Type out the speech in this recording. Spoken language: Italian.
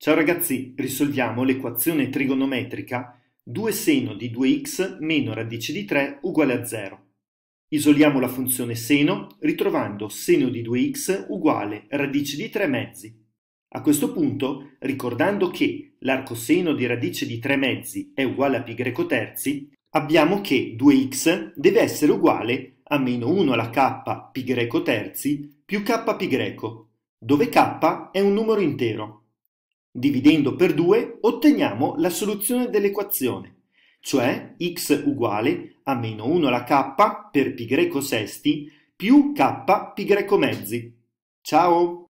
Ciao ragazzi, risolviamo l'equazione trigonometrica 2 seno di 2x meno radice di 3 uguale a 0. Isoliamo la funzione seno ritrovando seno di 2x uguale radice di 3 mezzi. A questo punto, ricordando che l'arcoseno di radice di 3 mezzi è uguale a π greco terzi, abbiamo che 2x deve essere uguale a meno 1 alla k π greco terzi più k π greco, dove k è un numero intero. Dividendo per 2 otteniamo la soluzione dell'equazione, cioè x uguale a meno 1 alla k per pi greco sesti più k pi greco mezzi. Ciao!